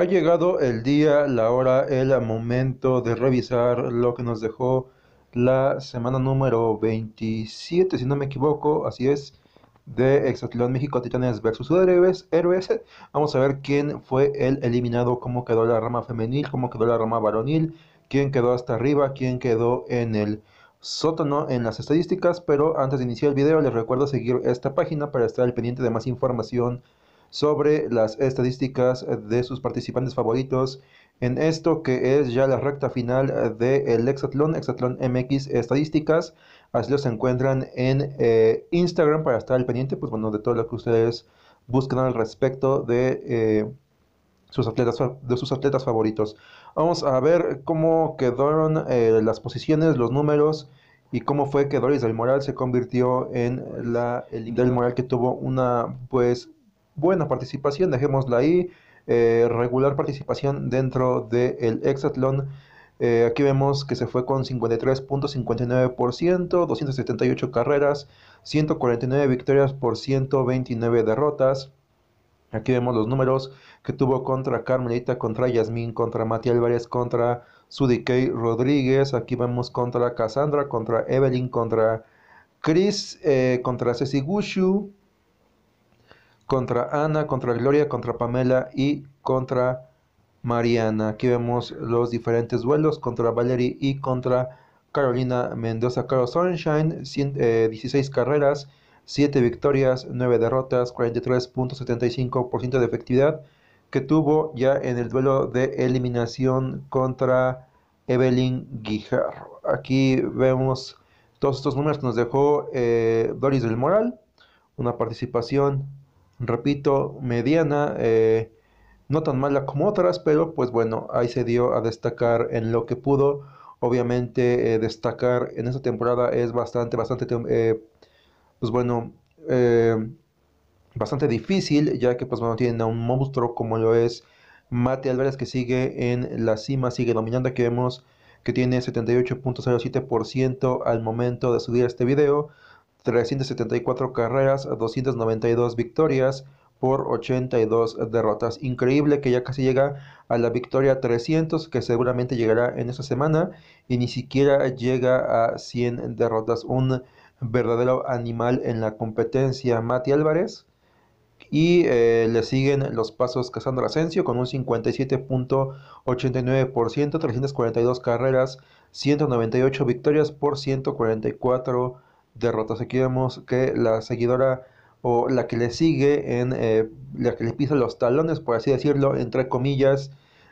Ha llegado el día, la hora, el momento de revisar lo que nos dejó la semana número 27, si no me equivoco, así es, de Exatlón México Titanes vs. Héroes, Héroes. Vamos a ver quién fue el eliminado, cómo quedó la rama femenil, cómo quedó la rama varonil, quién quedó hasta arriba, quién quedó en el sótano en las estadísticas, pero antes de iniciar el video les recuerdo seguir esta página para estar al pendiente de más información sobre las estadísticas de sus participantes favoritos en esto que es ya la recta final del de Hexatlón, Hexatlón MX Estadísticas. Así los encuentran en eh, Instagram para estar al pendiente, pues bueno, de todo lo que ustedes buscan al respecto de... Eh, sus atletas, de sus atletas favoritos. Vamos a ver cómo quedaron eh, las posiciones, los números y cómo fue que Doris del Moral se convirtió en la el del Moral que tuvo una pues buena participación, dejémosla ahí, eh, regular participación dentro del Exatlon. Eh, aquí vemos que se fue con 53.59%, 278 carreras, 149 victorias por 129 derrotas. Aquí vemos los números que tuvo contra Carmelita, contra Yasmín, contra Mati Álvarez, contra Sudikey Rodríguez. Aquí vemos contra Cassandra, contra Evelyn, contra Chris, eh, contra Ceci Gushu, contra Ana, contra Gloria, contra Pamela y contra Mariana. Aquí vemos los diferentes duelos contra Valerie y contra Carolina Mendoza. Carlos Sunshine, 16 eh, carreras, 7 victorias, 9 derrotas, 43.75% de efectividad que tuvo ya en el duelo de eliminación contra Evelyn Guijarro. Aquí vemos todos estos números que nos dejó eh, Doris del Moral, una participación repito, mediana, eh, no tan mala como otras, pero pues bueno, ahí se dio a destacar en lo que pudo. Obviamente eh, destacar en esta temporada es bastante, bastante, eh, pues bueno, bastante difícil, ya que pues bueno, tienen a un monstruo como lo es Mate Álvarez que sigue en la cima, sigue dominando, que vemos que tiene 78.07% al momento de subir este video. 374 carreras, 292 victorias por 82 derrotas. Increíble que ya casi llega a la victoria 300, que seguramente llegará en esta semana, y ni siquiera llega a 100 derrotas. Un verdadero animal en la competencia, Mati Álvarez. Y eh, le siguen los pasos Casandra Asensio con un 57.89%, 342 carreras, 198 victorias por 144 derrotas. Aquí vemos que la seguidora o la que le sigue, en, eh, la que le pisa los talones, por así decirlo, entre comillas,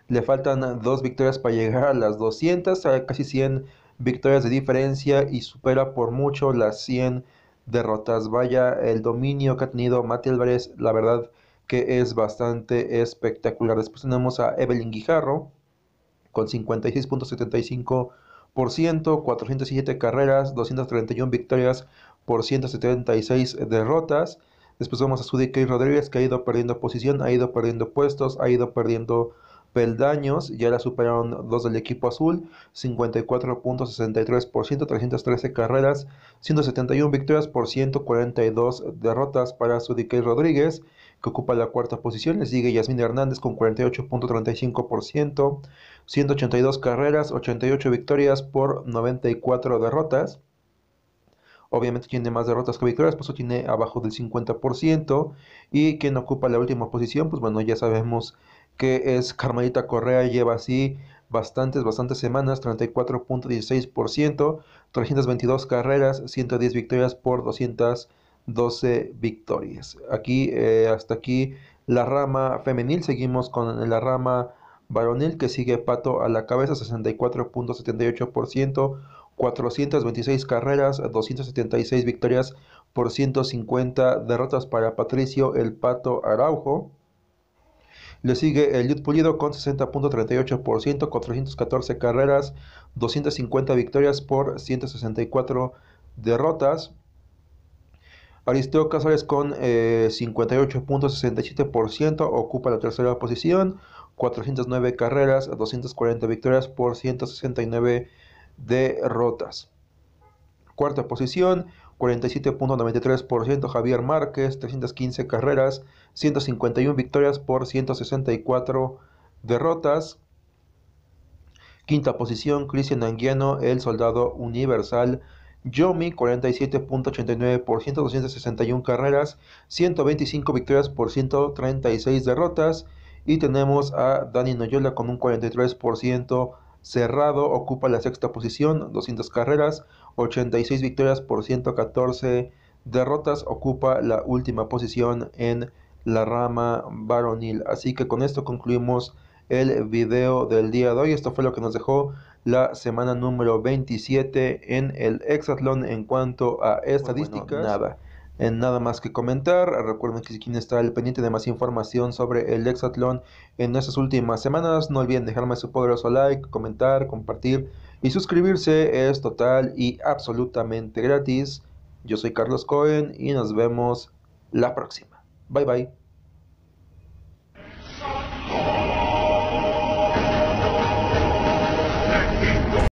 le faltan dos victorias para llegar a las 200, a casi 100 victorias de diferencia y supera por mucho las 100 derrotas. Vaya, el dominio que ha tenido Mati Álvarez, la verdad que es bastante espectacular. Después tenemos a Evelyn Guijarro con 56.75 por ciento, 407 carreras, 231 victorias por 176 derrotas. Después vamos a Sudy Rodríguez, que ha ido perdiendo posición, ha ido perdiendo puestos, ha ido perdiendo peldaños. Ya la superaron dos del equipo azul, 54.63%, 313 carreras, 171 victorias por 142 derrotas para Sudy Rodríguez que ocupa la cuarta posición. Le sigue Yasmín Hernández con 48.35%, 182 carreras, 88 victorias por 94 derrotas. Obviamente tiene más derrotas que victorias, por pues eso tiene abajo del 50%. Y quien ocupa la última posición, pues bueno, ya sabemos que es Carmelita Correa, lleva así bastantes, bastantes semanas, 34.16%, 322 carreras, 110 victorias por 200 12 victorias. Aquí, eh, hasta aquí la rama femenil. Seguimos con la rama varonil que sigue Pato a la cabeza, 64.78%, 426 carreras, 276 victorias por 150 derrotas para Patricio El Pato Araujo. Le sigue el Yud Pulido con 60.38%, 414 carreras, 250 victorias por 164 derrotas. Aristeo Casares con 58.67% eh, ocupa la tercera posición, 409 carreras, 240 victorias por 169 derrotas. Cuarta posición, 47.93% Javier Márquez, 315 carreras, 151 victorias por 164 derrotas. Quinta posición, Cristian Anguiano, el soldado universal, Yomi 47.89% 261 carreras, 125 victorias por 136 derrotas. Y tenemos a Dani Noyola con un 43% cerrado, ocupa la sexta posición, 200 carreras, 86 victorias por 114 derrotas, ocupa la última posición en la rama varonil. Así que con esto concluimos el video del día de hoy. Esto fue lo que nos dejó la semana número 27 en el hexatlón en cuanto a estadísticas. nada. En nada más que comentar, recuerden que si quieren estar al pendiente de más información sobre el hexatlón en estas últimas semanas, no olviden dejarme su poderoso like, comentar, compartir y suscribirse, es total y absolutamente gratis. Yo soy Carlos Cohen y nos vemos la próxima. Bye bye.